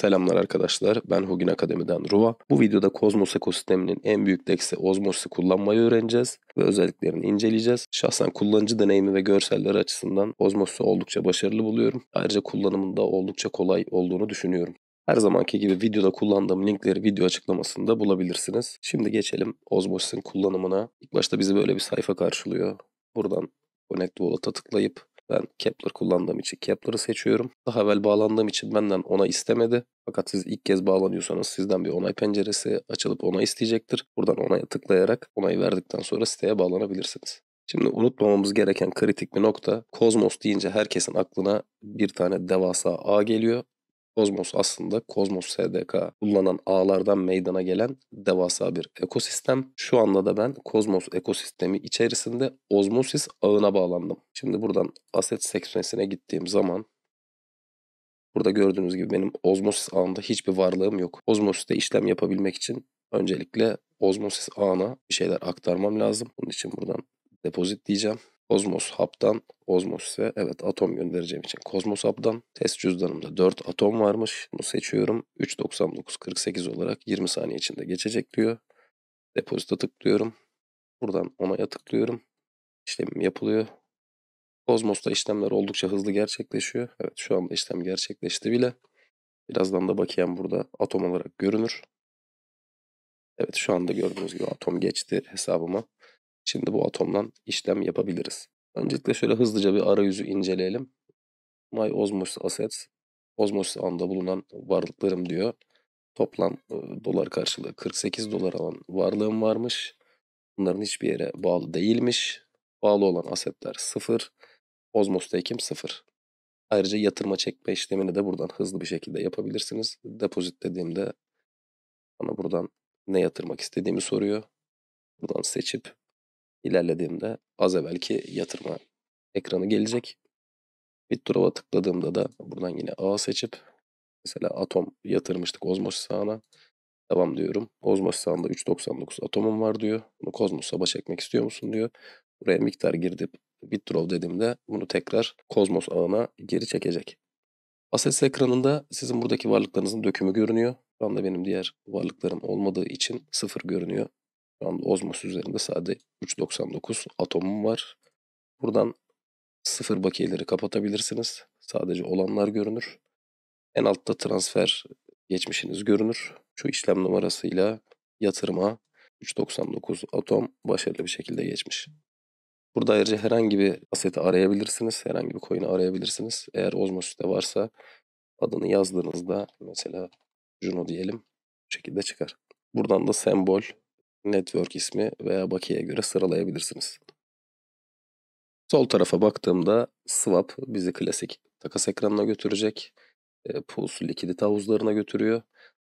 Selamlar arkadaşlar, ben Hogin Akademi'den Ruva. Bu videoda Kozmos ekosisteminin en büyük deksi Ozmosu kullanmayı öğreneceğiz ve özelliklerini inceleyeceğiz. Şahsen kullanıcı deneyimi ve görselleri açısından Ozmosu oldukça başarılı buluyorum. Ayrıca kullanımında oldukça kolay olduğunu düşünüyorum. Her zamanki gibi videoda kullandığım linkleri video açıklamasında bulabilirsiniz. Şimdi geçelim Ozmos'un kullanımına. İlk başta bizi böyle bir sayfa karşılıyor. Buradan Connect Wallet'a tıklayıp ben Kepler kullandığım için Kepler'ı seçiyorum. Daha evvel bağlandığım için benden onay istemedi. Fakat siz ilk kez bağlanıyorsanız sizden bir onay penceresi açılıp onay isteyecektir. Buradan onaya tıklayarak onayı verdikten sonra siteye bağlanabilirsiniz. Şimdi unutmamamız gereken kritik bir nokta Kozmos deyince herkesin aklına bir tane devasa ağ geliyor Kozmos aslında Kozmos SDK kullanan ağlardan meydana gelen devasa bir ekosistem. Şu anda da ben Kozmos ekosistemi içerisinde Osmosis ağına bağlandım. Şimdi buradan Asset sekmesine gittiğim zaman Burada gördüğünüz gibi benim Osmosis ağında hiçbir varlığım yok. Osmosis'te işlem yapabilmek için öncelikle Osmosis ağına bir şeyler aktarmam lazım. Bunun için buradan deposit diyeceğim. Ozmos Hub'dan, Ozmos ise evet atom göndereceğim için Kozmos Hub'dan. Test cüzdanımda 4 atom varmış. Bunu seçiyorum. 3.99.48 olarak 20 saniye içinde geçecek diyor. Depozita tıklıyorum. Buradan onaya tıklıyorum. İşlemim yapılıyor. Kozmos'ta işlemler oldukça hızlı gerçekleşiyor. Evet şu anda işlem gerçekleşti bile. Birazdan da bakayım burada atom olarak görünür. Evet şu anda gördüğünüz gibi atom geçti hesabıma. Şimdi bu atomdan işlem yapabiliriz. Öncelikle şöyle hızlıca bir arayüzü inceleyelim. My Osmos Assets, Osmos ağında bulunan varlıklarım diyor. Toplam e, dolar karşılığı 48 dolar alan varlığım varmış. Bunların hiçbir yere bağlı değilmiş. Bağlı olan asetler 0. Osmos'taykim 0. Ayrıca yatırma çekme işlemini de buradan hızlı bir şekilde yapabilirsiniz. Depozit dediğimde bana buradan ne yatırmak istediğimi soruyor. Buradan seçip ilerlediğimde az evvelki yatırma ekranı gelecek. Bitdrop'a tıkladığımda da buradan yine A seçip mesela atom yatırmıştık Ozmos sağına. Devam diyorum. Ozmos sağında 3.99 atomum var diyor. Bunu Kozmos haba çekmek istiyor musun diyor. Buraya miktar girdip Bitdraw dediğimde bunu tekrar Kozmos ağına geri çekecek. Assets ekranında sizin buradaki varlıklarınızın dökümü görünüyor. Şu anda benim diğer varlıklarım olmadığı için sıfır görünüyor. Şu anda Osmos üzerinde sadece 3.99 atomum var. Buradan sıfır bakiyeleri kapatabilirsiniz. Sadece olanlar görünür. En altta transfer geçmişiniz görünür. Şu işlem numarasıyla yatırıma 3.99 atom başarılı bir şekilde geçmiş. Burada ayrıca herhangi bir aseti arayabilirsiniz. Herhangi bir coin'i arayabilirsiniz. Eğer Osmos'ta varsa adını yazdığınızda mesela Juno diyelim bu şekilde çıkar. Buradan da sembol network ismi veya bakiye göre sıralayabilirsiniz. Sol tarafa baktığımda swap bizi klasik takas ekranına götürecek. E, pools likidite havuzlarına götürüyor.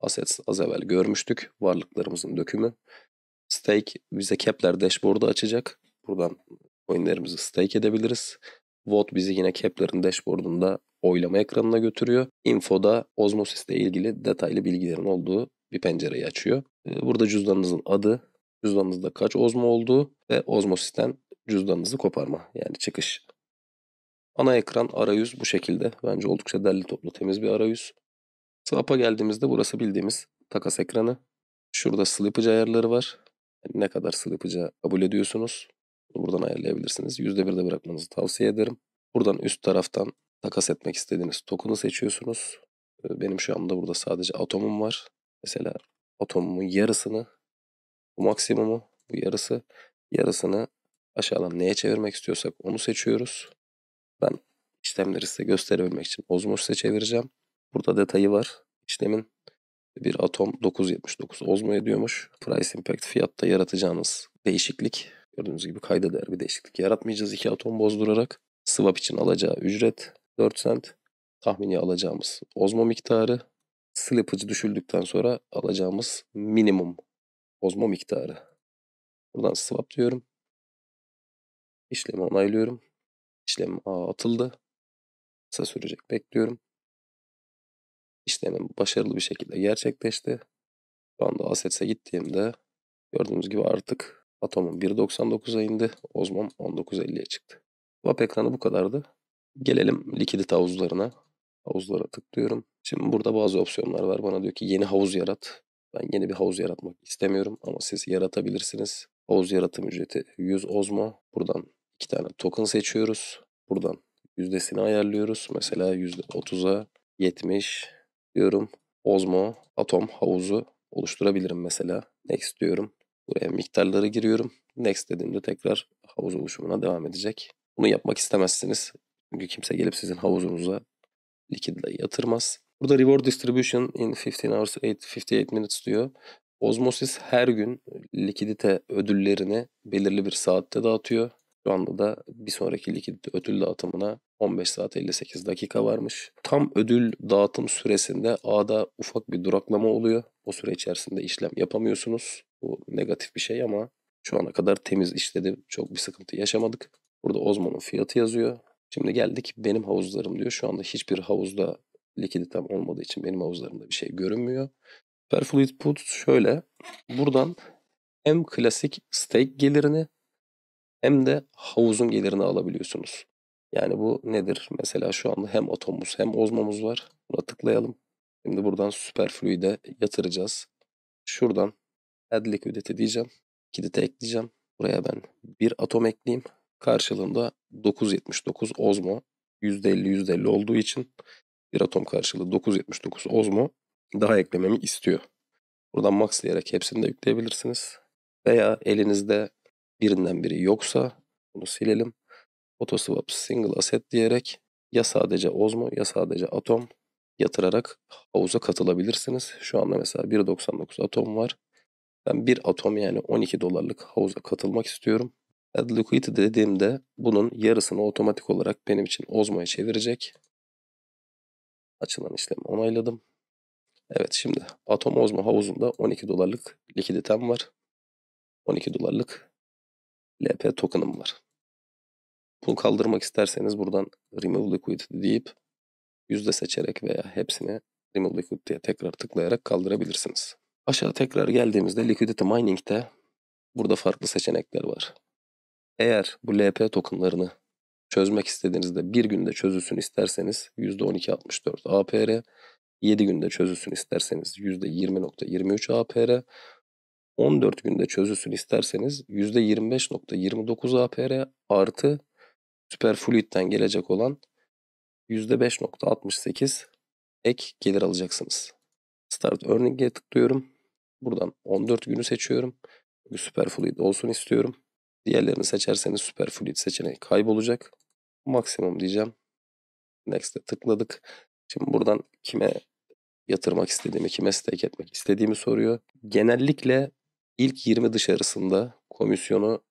Assets az evvel görmüştük. Varlıklarımızın dökümü. Stake bize Kepler dashboard'u açacak. Buradan coinlerimizi stake edebiliriz. Vote bizi yine Kepler'in dashboard'unda oylama ekranına götürüyor. Info'da Osmosis ile ilgili detaylı bilgilerin olduğu bir pencereyi açıyor. Burada cüzdanınızın adı, cüzdanınızda kaç ozmo olduğu ve ozmosisten cüzdanınızı koparma yani çıkış. Ana ekran arayüz bu şekilde. Bence oldukça derli toplu temiz bir arayüz. Swap'a geldiğimizde burası bildiğimiz takas ekranı. Şurada slippage ayarları var. ne kadar slippage'a kabul ediyorsunuz. Buradan ayarlayabilirsiniz. %1'de bırakmanızı tavsiye ederim. Buradan üst taraftan takas etmek istediğiniz token'ı seçiyorsunuz. Benim şu anda burada sadece atomum var. Mesela atomumun yarısını bu maksimumu bu yarısı yarısını aşağıdan neye çevirmek istiyorsak onu seçiyoruz. Ben işlemleri size gösterebilmek için ozmos'e çevireceğim. Burada detayı var. İşlemin bir atom 979 ozmo ediyormuş. Price impact fiyatta yaratacağınız değişiklik. Gördüğünüz gibi kayda değer bir değişiklik yaratmayacağız iki atom bozdurarak. Swap için alacağı ücret 4 cent. Tahmini alacağımız ozmo miktarı slippage düşüldükten sonra alacağımız minimum bozma miktarı. Buradan swap diyorum. İşlemi onaylıyorum. İşlem A atıldı. Kısa sürecek bekliyorum. İşlemim başarılı bir şekilde gerçekleşti. Şu anda Assets'e gittiğimde gördüğünüz gibi artık Atom'un 1.99'a indi. Ozmom 19.50'ye çıktı. Swap ekranı bu kadardı. Gelelim likidite havuzlarına. Havuzlara tıklıyorum. Şimdi burada bazı opsiyonlar var. Bana diyor ki yeni havuz yarat. Ben yeni bir havuz yaratmak istemiyorum ama siz yaratabilirsiniz. Havuz yaratım ücreti 100 ozmo. Buradan iki tane token seçiyoruz. Buradan yüzdesini ayarlıyoruz. Mesela %30'a 70 diyorum. Ozmo atom havuzu oluşturabilirim mesela. Next diyorum. Buraya miktarları giriyorum. Next dediğimde tekrar havuz oluşumuna devam edecek. Bunu yapmak istemezsiniz. Çünkü kimse gelip sizin havuzunuza likide yatırmaz. Burada reward distribution in 15 hours 8, 58 minutes diyor. Osmosis her gün e, likidite ödüllerini belirli bir saatte dağıtıyor. Şu anda da bir sonraki likidite ödül dağıtımına 15 saat 58 dakika varmış. Tam ödül dağıtım süresinde ağda ufak bir duraklama oluyor. O süre içerisinde işlem yapamıyorsunuz. Bu negatif bir şey ama şu ana kadar temiz işledi. Çok bir sıkıntı yaşamadık. Burada Osmo'nun fiyatı yazıyor. Şimdi geldik benim havuzlarım diyor. Şu anda hiçbir havuzda likiditem olmadığı için benim havuzlarımda bir şey görünmüyor. Perfluid put şöyle. Buradan hem klasik stake gelirini hem de havuzun gelirini alabiliyorsunuz. Yani bu nedir? Mesela şu anda hem atomumuz hem ozmamız var. Buna tıklayalım. Şimdi buradan süperfluide yatıracağız. Şuradan add liquidity diyeceğim. Likidite ekleyeceğim. Buraya ben bir atom ekleyeyim karşılığında 9.79 Ozmo %50 %50 olduğu için bir atom karşılığı 9.79 Ozmo daha eklememi istiyor. Buradan maxlayarak hepsini de yükleyebilirsiniz. Veya elinizde birinden biri yoksa bunu silelim. Otoswap single asset diyerek ya sadece Ozmo ya sadece Atom yatırarak havuza katılabilirsiniz. Şu anda mesela 1.99 Atom var. Ben bir atom yani 12 dolarlık havuza katılmak istiyorum. Add Adlocated dediğimde bunun yarısını otomatik olarak benim için Ozma'ya çevirecek. Açılan işlemi onayladım. Evet şimdi Atom Ozma havuzunda 12 dolarlık likiditem var. 12 dolarlık LP token'ım var. Bunu kaldırmak isterseniz buradan Remove Liquidity deyip yüzde seçerek veya hepsini Remove Liquidity'ye tekrar tıklayarak kaldırabilirsiniz. Aşağı tekrar geldiğimizde Liquidity Mining'de burada farklı seçenekler var. Eğer bu LP tokenlarını çözmek istediğinizde bir günde çözülsün isterseniz %12.64 APR, 7 günde çözülsün isterseniz %20.23 APR, 14 günde çözülsün isterseniz %25.29 APR artı Superfluid'den gelecek olan %5.68 ek gelir alacaksınız. Start Earning'e tıklıyorum. Buradan 14 günü seçiyorum. Superfluid olsun istiyorum. Diğerlerini seçerseniz superfluid seçeneği kaybolacak. Maksimum diyeceğim. Next'e tıkladık. Şimdi buradan kime yatırmak istediğimi, kime stake etmek istediğimi soruyor. Genellikle ilk 20 dışarısında komisyonu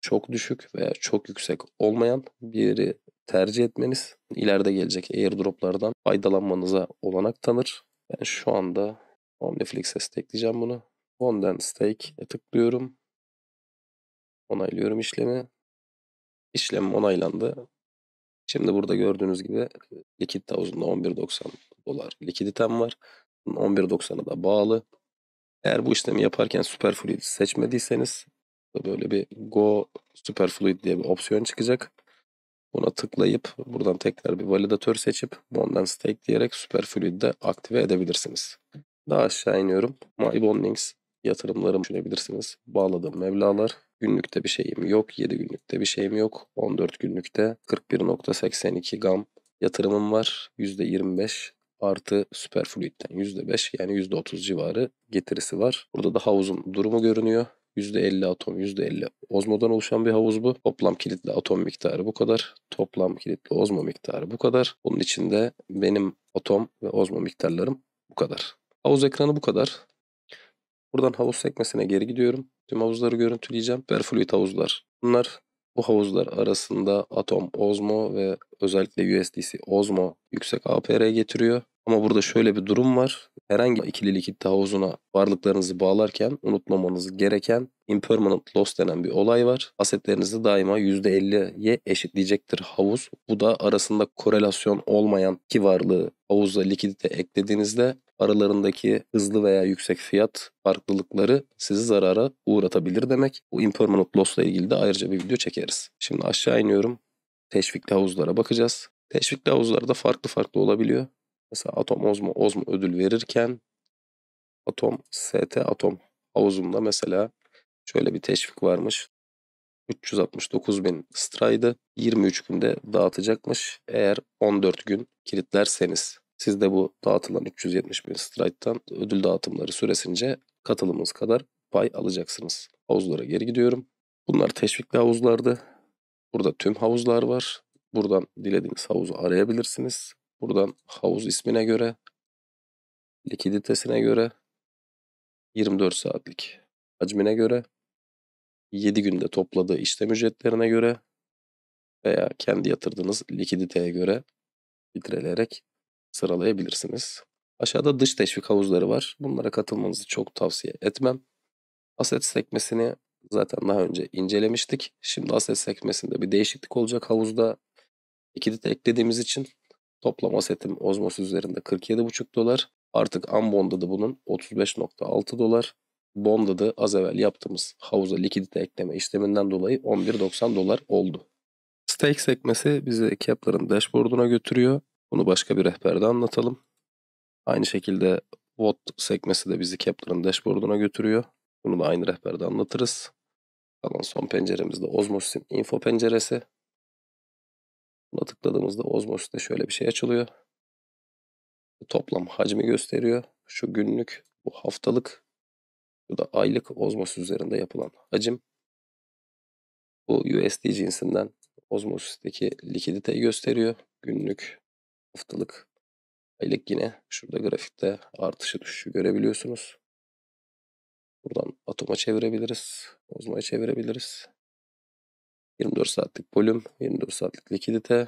çok düşük veya çok yüksek olmayan bir yeri tercih etmeniz ileride gelecek airdroplardan faydalanmanıza olanak tanır. Ben şu anda Omniflix'e stake diyeceğim bunu. Ondan stake tıklıyorum. Onaylıyorum işlemi. İşlem onaylandı. Şimdi burada gördüğünüz gibi likit havuzunda 11.90 dolar likiditem var. 11.90'a da bağlı. Eğer bu işlemi yaparken Superfluid seçmediyseniz böyle bir Go Superfluid diye bir opsiyon çıkacak. Buna tıklayıp buradan tekrar bir validatör seçip Bond'dan stake diyerek Superfluid'i de aktive edebilirsiniz. Daha aşağı iniyorum. My Bondings yatırımları düşünebilirsiniz. Bağladığım meblalar günlükte bir şeyim yok, 7 günlükte bir şeyim yok, 14 günlükte 41.82 gam yatırımım var. %25 artı Superfluid'den %5 yani %30 civarı getirisi var. Burada da havuzun durumu görünüyor. %50 atom, %50 ozmodan oluşan bir havuz bu. Toplam kilitli atom miktarı bu kadar. Toplam kilitli ozmo miktarı bu kadar. Bunun içinde benim atom ve ozmo miktarlarım bu kadar. Havuz ekranı bu kadar. Buradan havuz sekmesine geri gidiyorum. Tüm havuzları görüntüleyeceğim. Perfluid havuzlar. Bunlar bu havuzlar arasında Atom, Ozmo ve özellikle USDC Ozmo yüksek APR getiriyor. Ama burada şöyle bir durum var. Herhangi bir ikili likidite havuzuna varlıklarınızı bağlarken unutmamanız gereken impermanent loss denen bir olay var. Asetlerinizi daima %50'ye eşitleyecektir havuz. Bu da arasında korelasyon olmayan ki varlığı havuzla likidite eklediğinizde aralarındaki hızlı veya yüksek fiyat farklılıkları sizi zarara uğratabilir demek. Bu impermanent loss ile ilgili de ayrıca bir video çekeriz. Şimdi aşağı iniyorum. Teşvikli havuzlara bakacağız. Teşvikli havuzlar da farklı farklı olabiliyor. Mesela Atom Ozmo Ozmo ödül verirken Atom ST Atom havuzunda mesela şöyle bir teşvik varmış. 369 bin straydı. 23 günde dağıtacakmış. Eğer 14 gün kilitlerseniz siz de bu dağıtılan 370 bin slayttan ödül dağıtımları süresince katılımınız kadar pay alacaksınız. Havuzlara geri gidiyorum. Bunlar teşvikli havuzlardı. Burada tüm havuzlar var. Buradan dilediğiniz havuzu arayabilirsiniz. Buradan havuz ismine göre, likiditesine göre, 24 saatlik hacmine göre, 7 günde topladığı işlem ücretlerine göre veya kendi yatırdığınız likiditeye göre filtreleyerek sıralayabilirsiniz. Aşağıda dış teşvik havuzları var. Bunlara katılmanızı çok tavsiye etmem. Aset sekmesini zaten daha önce incelemiştik. Şimdi aset sekmesinde bir değişiklik olacak havuzda. Likidite eklediğimiz için toplam asetim Ozmos üzerinde 47,5 dolar. Artık Ambon'da da bunun 35,6 dolar. Bond'a da az evvel yaptığımız havuza likidite ekleme işleminden dolayı 11.90 dolar oldu. Stake sekmesi bizi Kepler'ın dashboard'una götürüyor. Bunu başka bir rehberde anlatalım. Aynı şekilde What sekmesi de bizi Kepler'ın dashboard'una götürüyor. Bunu da aynı rehberde anlatırız. Kalan son penceremizde Osmosis'in info penceresi. Buna tıkladığımızda Osmosis'te şöyle bir şey açılıyor. Toplam hacmi gösteriyor. Şu günlük, bu haftalık, bu da aylık Osmosis üzerinde yapılan hacim. Bu USD cinsinden Osmosis'teki likiditeyi gösteriyor. Günlük haftalık aylık yine şurada grafikte artışı düşüşü görebiliyorsunuz. Buradan atoma çevirebiliriz. Bozmaya çevirebiliriz. 24 saatlik volüm, 24 saatlik likidite.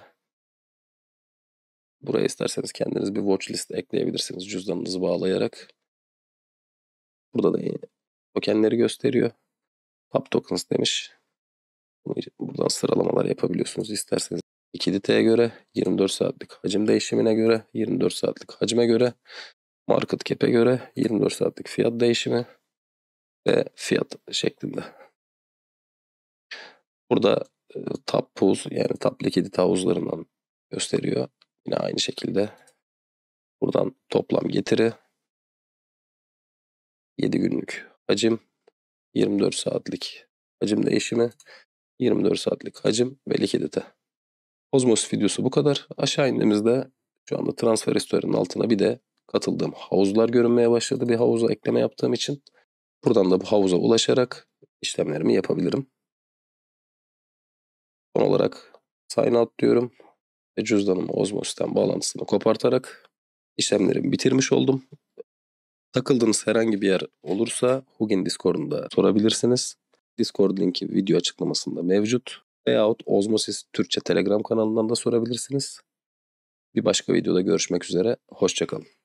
Buraya isterseniz kendiniz bir watch list ekleyebilirsiniz cüzdanınızı bağlayarak. Burada da tokenleri gösteriyor. Top tokens demiş. Buradan sıralamalar yapabiliyorsunuz isterseniz. 2DT'ye göre, 24 saatlik hacim değişimine göre, 24 saatlik hacme göre, market cap'e göre 24 saatlik fiyat değişimi ve fiyat şeklinde. Burada e, top pool yani top liquidity havuzlarından gösteriyor. Yine aynı şekilde buradan toplam getiri 7 günlük hacim 24 saatlik hacim değişimi 24 saatlik hacim ve likidite. Kozmos videosu bu kadar. Aşağı indiğimizde şu anda transfer historianın altına bir de katıldığım havuzlar görünmeye başladı. Bir havuza ekleme yaptığım için buradan da bu havuza ulaşarak işlemlerimi yapabilirim. Son olarak sign out diyorum ve cüzdanımı Ozmos'tan bağlantısını kopartarak işlemlerimi bitirmiş oldum. Takıldığınız herhangi bir yer olursa Hugin Discord'unda sorabilirsiniz. Discord linki video açıklamasında mevcut veyahut Ozmosis Türkçe Telegram kanalından da sorabilirsiniz. Bir başka videoda görüşmek üzere. Hoşçakalın.